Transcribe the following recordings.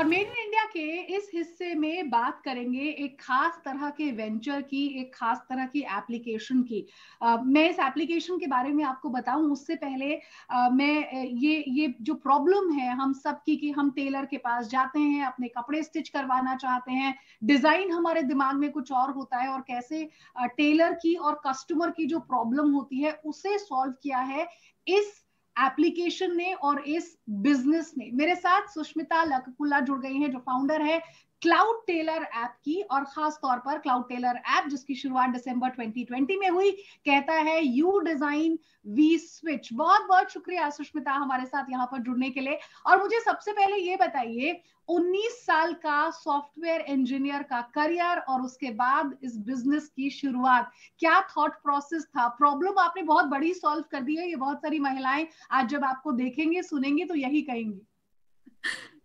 और made in India के इस हिस्से में बात करेंगे एक खास तरह के वेंचर की एक खास तरह की एप्लीकेशन की आ, मैं इस एप्लीकेशन के बारे में आपको बताऊं उससे पहले आ, मैं ये ये जो प्रॉब्लम है हम सब की कि हम टेलर के पास जाते हैं अपने कपड़े स्टिच करवाना चाहते हैं डिजाइन हमारे दिमाग में कुछ और होता है और कैसे टेलर की और कस्टमर की जो प्रॉब्लम होती है उसे सॉल्व किया है इस एप्लीकेशन ने और इस बिजनेस ने मेरे साथ सुष्मिता लकपुला जुड़ गई हैं जो फाउंडर है क्लाउड टेलर ऐप की और खास तौर पर क्लाउड टेलर ऐप जिसकी शुरुआत दिसंबर 2020 में हुई कहता है यू डिजाइन वी स्विच बहुत बहुत शुक्रिया सुष्मिता हमारे साथ यहाँ पर जुड़ने के लिए और मुझे सबसे पहले ये बताइए 19 साल का सॉफ्टवेयर इंजीनियर का करियर और उसके बाद इस बिजनेस की शुरुआत क्या थॉट प्रोसेस था प्रॉब्लम आपने बहुत बड़ी सॉल्व कर दी है ये बहुत सारी महिलाएं आज जब आपको देखेंगे सुनेंगे तो यही कहेंगी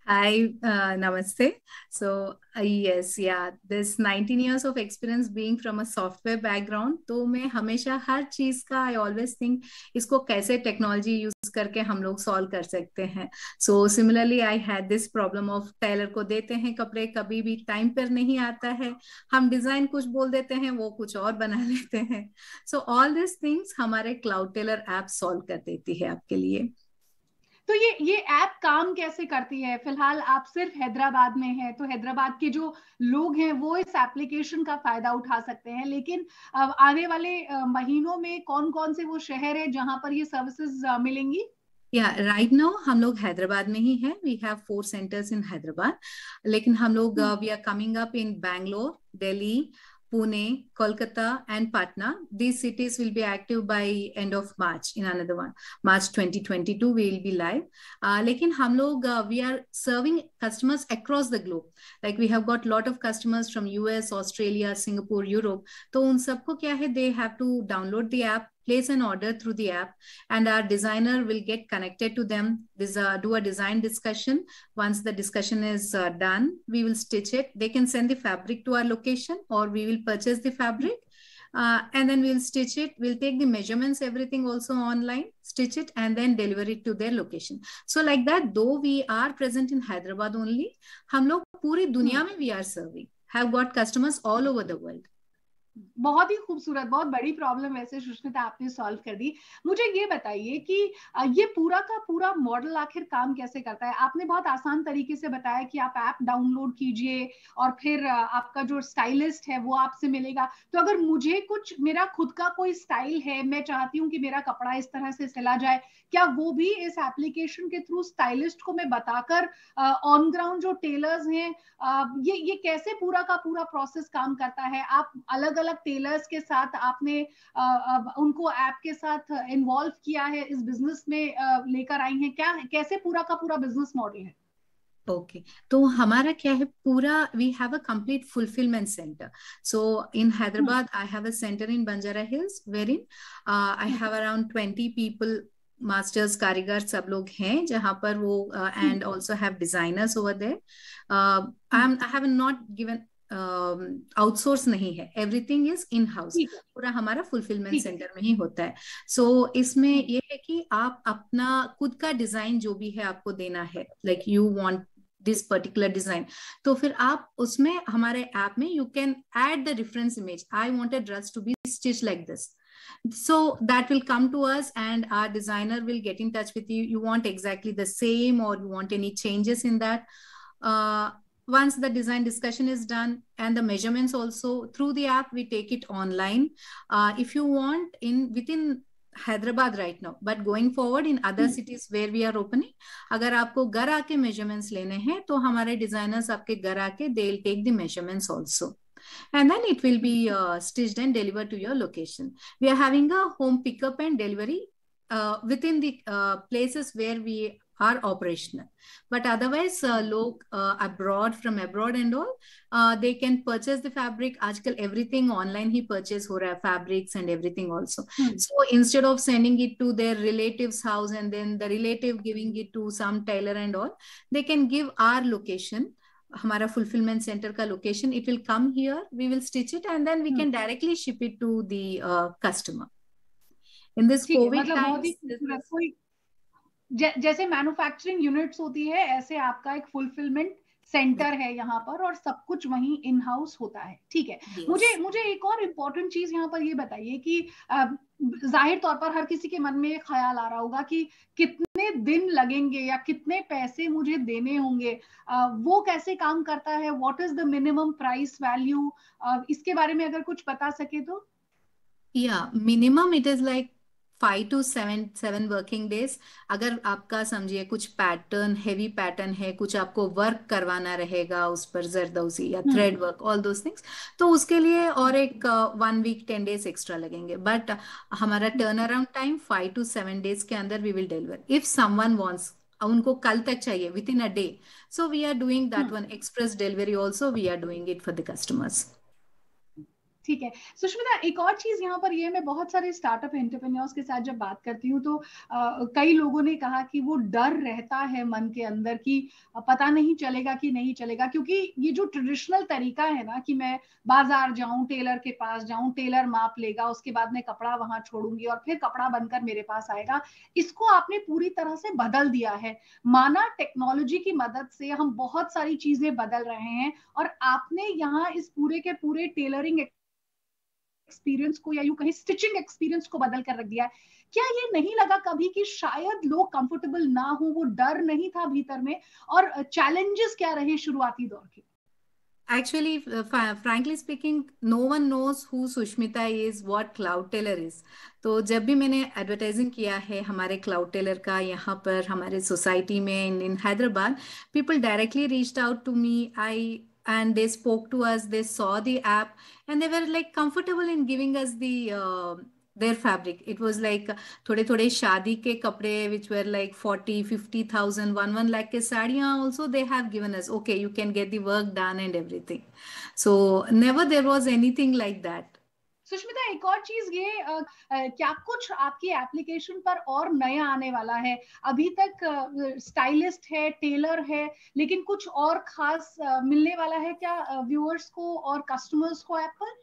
Hi, uh, namaste. So uh, yes, yeah, this 19 years of experience being from a software background, तो मैं हमेशा हर चीज का i always think इसको कैसे टेक्नोलॉजी यूज करके हम लोग सॉल्व कर सकते हैं so similarly I had this problem of tailor को देते हैं कपड़े कभी भी टाइम पर नहीं आता है हम डिजाइन कुछ बोल देते हैं वो कुछ और बना लेते हैं सो ऑल दिस थिंग्स हमारे क्लाउड टेलर ऐप सॉल्व कर देती है आपके लिए तो ये ये ऐप काम कैसे करती है फिलहाल आप सिर्फ हैदराबाद में हैं तो हैदराबाद के जो लोग हैं वो इस एप्लीकेशन का फायदा उठा सकते हैं लेकिन आने वाले महीनों में कौन कौन से वो शहर है जहां पर ये सर्विसेज मिलेंगी या राइट नाउ हम लोग हैदराबाद में ही है we have four centres in Hyderabad लेकिन हम लोग we are coming up in Bangalore Delhi Pune, Kolkata, and Patna. These cities will be active by end of March in another one. March 2022, we will be live. Uh, lekin hum log, uh, we are serving customers across the globe. Like we have got lot of customers from US, Australia, Singapore, Europe. So, un sabko kya hai? they have to download the app place an order through the app and our designer will get connected to them this, uh, do a design discussion once the discussion is uh, done we will stitch it they can send the fabric to our location or we will purchase the fabric uh, and then we'll stitch it we'll take the measurements everything also online stitch it and then deliver it to their location so like that though we are present in hyderabad only hamlok puri dunya hmm. mein we are serving have got customers all over the world बहुत ही खूबसूरत बहुत बड़ी problem वैसे सुष्मिता आपने solve कर दी मुझे ये बताइए कि ये पूरा का पूरा मॉडल आखिर काम कैसे करता है आपने बहुत आसान तरीके से बताया कि आप ऐप डाउनलोड कीजिए और फिर आपका जो स्टाइलिस्ट है वो आपसे मिलेगा तो अगर मुझे कुछ मेरा खुद का कोई स्टाइल है मैं चाहती हूँ कि मेरा कपड़ा इस तरह से सिला जाए क्या वो भी इस एप्लीकेशन के थ्रू स्टाइलिस्ट को मैं बताकर ऑन ग्राउंड जो टेलर्स हैं ये ये कैसे पूरा का पूरा प्रोसेस काम करता है आप अलग अलग अलग टेलर्स के साथ आपने आ, उनको ऐप के साथ इन्वॉल्व किया है इस बिजनेस में लेकर आई हैं क्या कैसे पूरा का पूरा बिजनेस मॉडल है ओके okay. तो हमारा क्या है पूरा we have a complete fulfilment centre so in Hyderabad I have a centre in Banjara Hills where in I have around twenty people masters कारीगर सब लोग हैं जहां पर वो and also have designers over there I am I have not given outsource uh, नहीं है everything is in house पूरा हमारा फुलफिलमेंट सेंटर में ही होता है सो so, इसमें ये है कि आप अपना खुद का डिजाइन जो भी है आपको देना है like you want this particular design तो फिर आप उसमें हमारे ऐप में you can add the reference image I want dress to be stitch like this so that will come to us and our designer will get in touch with you you want exactly the same or you want any changes in that uh, once the design discussion is done and the measurements also through the app we take it online uh, if you want in within Hyderabad right now, but going forward in other hmm. cities where we are opening, अगर आपको घर आके measurements लेने हैं तो हमारे designers आपके take the measurements also, and then it will be uh, stitched and delivered to your location we are having a home pickup and delivery uh, within the uh, places where we are operational. But otherwise, uh, look uh, abroad from abroad and all, uh, they can purchase the fabric. Article everything online, he purchase for fabrics and everything also. Hmm. So instead of sending it to their relatives' house and then the relative giving it to some tailor and all, they can give our location. हमारा fulfilment centre का location it will come here we will stitch it and then we can directly ship it to the customer in this covid times जैसे manufacturing units होती है ऐसे आपका एक fulfilment centre है यहाँ पर और सब कुछ वहीं इन हाउस होता है ठीक है मुझे मुझे एक और इम्पोर्टेंट चीज यहाँ पर ये बताइए कि जाहिर तौर पर हर किसी के मन में ख्याल आ रहा होगा कि कितने दिन लगेंगे या कितने पैसे मुझे देने होंगे वो कैसे काम करता है what is the minimum price value इसके बारे में अगर कुछ बता सके तो या minimum it is like five to seven seven working days अगर आपका समझिए कुछ पैटर्न हैवी पैटर्न है कुछ आपको वर्क करवाना रहेगा उस पर जरदौजी या thread work all those things तो उसके लिए और एक one week ten days extra लगेंगे बट uh, हमारा turn around time five to seven days के अंदर we will deliver if someone wants उनको कल तक चाहिए within a day so we are doing that one express delivery also we are doing it for the customers ठीक है सुष्मिता एक और चीज यहाँ पर ये मैं बहुत सारे स्टार्टअप एंटरप्रेन्योर्स के साथ जब बात करती हूँ तो आ, कई लोगों ने कहा कि वो डर रहता है मन के अंदर कि पता नहीं चलेगा कि नहीं चलेगा क्योंकि ये जो ट्रेडिशनल तरीका है ना कि मैं बाजार जाऊं टेलर के पास जाऊं टेलर माप लेगा उसके बाद मैं कपड़ा वहां छोड़ूंगी और फिर कपड़ा बनकर मेरे पास आएगा इसको आपने पूरी तरह से बदल दिया है माना टेक्नोलॉजी की मदद से हम बहुत सारी चीजें बदल रहे हैं और आपने यहाँ इस पूरे के पूरे टेलरिंग एक्सपीरियंस को या यू कहीं स्टिचिंग एक्सपीरियंस को बदल कर रख दिया क्या ये नहीं लगा कभी कि शायद लोग कंफर्टेबल ना हो वो डर नहीं था भीतर में और चैलेंजेस क्या रहे शुरुआती दौर के actually uh, frankly speaking no one knows who sushmita is what cloud tailor is तो जब भी मैंने एडवर्टाइजिंग किया है हमारे क्लाउड टेलर का यहाँ पर हमारे सोसाइटी में in in Hyderabad people directly reached out to me I and they spoke to us they saw the app and they were like comfortable in giving us the uh, their fabric it was like थोड़े थोड़े शादी के कपड़े which were like 40 50000 1 1 lakh के साड़ियाँ also they have given us okay you can get the work done and everything so never there was anything like that Sushmita एक और चीज ये आ, आ, क्या कुछ आपकी एप्लीकेशन पर और नया आने वाला है अभी तक स्टाइलिस्ट है टेलर है लेकिन कुछ और खास आ, मिलने वाला है क्या व्यूअर्स को और कस्टमर्स को ऐप पर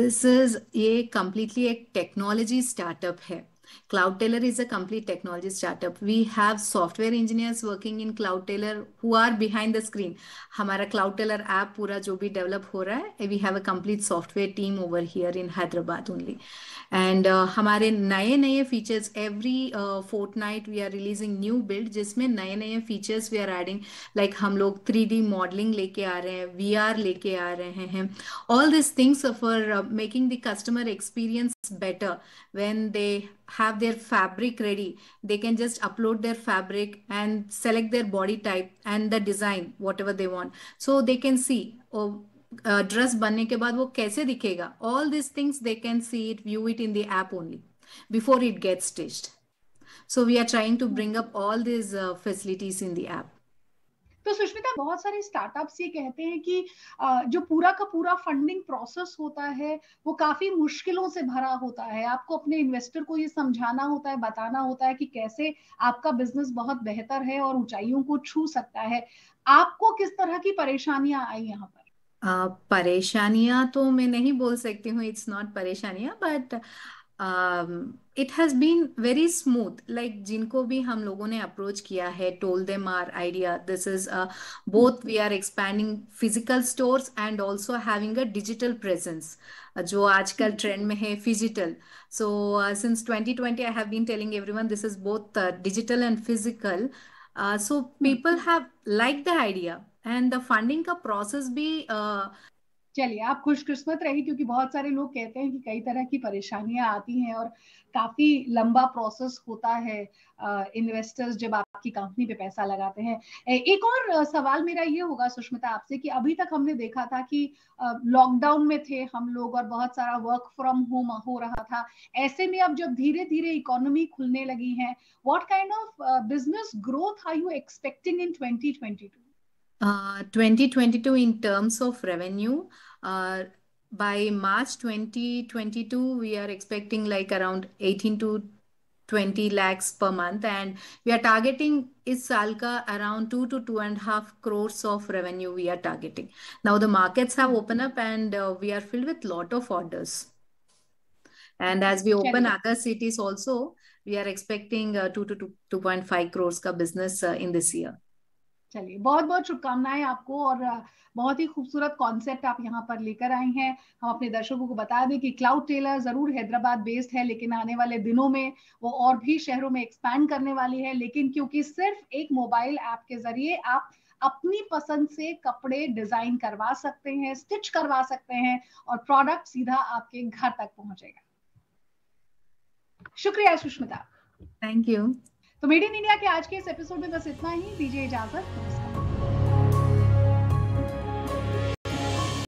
दिस इज ये कम्प्लीटली एक टेक्नोलॉजी स्टार्टअप है Cloud tailor is a complete technology startup. We have software engineers working in Cloud tailor who are behind the screen. hamara Cloud tailor app pura jo bhi develop ho raha hai we have a complete software team over here in Hyderabad only. And uh, हमारे naye नए features every uh, fortnight we are releasing new build jisme naye naye features we are adding like hum log 3D modeling leke aa rahe hain VR leke aa rahe hain all these things for uh, making the customer experience better when they have their fabric ready. They can just upload their fabric and select their body type and the design, whatever they want. So they can see or oh, uh, dress banne ke baad wo kaise dikhega. All these things they can see it, view it in the app only before it gets stitched. So we are trying to bring up all these uh, facilities in the app. Sushmita बहुत सारे startups ये कहते हैं कि जो पूरा का पूरा फंडिंग प्रोसेस होता है वो काफी मुश्किलों से भरा होता है आपको अपने इन्वेस्टर को ये समझाना होता है बताना होता है कि कैसे आपका बिजनेस बहुत बेहतर है और ऊंचाइयों को छू सकता है आपको किस तरह की परेशानियां आई यहाँ पर परेशानियां तो मैं नहीं बोल सकती हूँ इट्स नॉट परेशानियां but it has been very smooth like जिनको भी हम लोगों ने अप्रोच किया है told them our idea this is both we are expanding physical store and also having a digital presence जो आजकल ट्रेंड में है phygital so since twenty twenty I have been telling everyone this is both digital and physical so people have like the idea and the funding का process भी uh, चलिए आप खुशकिस्मत रही क्योंकि बहुत सारे लोग कहते हैं कि कई तरह की परेशानियां आती हैं और काफी लंबा प्रोसेस होता है इन्वेस्टर्स जब आपकी कंपनी पे पैसा लगाते हैं एक और सवाल मेरा ये होगा सुष्मिता आपसे कि अभी तक हमने देखा था कि लॉकडाउन में थे हम लोग और बहुत सारा वर्क फ्रॉम होम हो रहा था ऐसे में अब जब धीरे धीरे इकोनॉमी खुलने लगी है what kind of business growth are you expecting in twenty Uh, 2022 in terms of revenue. Uh, by March 2022, we are expecting like around 18 to 20 lakhs per month, and we are targeting is Salka around 2 to 2.5 crores of revenue we are targeting. Now the markets have opened up, and uh, we are filled with a lot of orders. And as we open other cities also, we are expecting 2 to 2.5 crores ka business in this year. चलिए बहुत बहुत शुभकामनाएं आपको और बहुत ही खूबसूरत concept आप यहाँ पर लेकर आई हैं हम अपने दर्शकों को बता दें कि क्लाउड टेलर जरूर हैदराबाद बेस्ड है लेकिन आने वाले दिनों में वो और भी शहरों में एक्सपैंड करने वाली है लेकिन क्योंकि सिर्फ एक मोबाइल ऐप के जरिए आप अपनी पसंद से कपड़े डिजाइन करवा सकते हैं स्टिच करवा सकते हैं और प्रोडक्ट सीधा आपके घर तक पहुंचेगा शुक्रिया सुष्मिता थैंक यू तो मेड इन इंडिया के आज के इस एपिसोड में बस इतना ही दीजिए इजाजत नमस्कार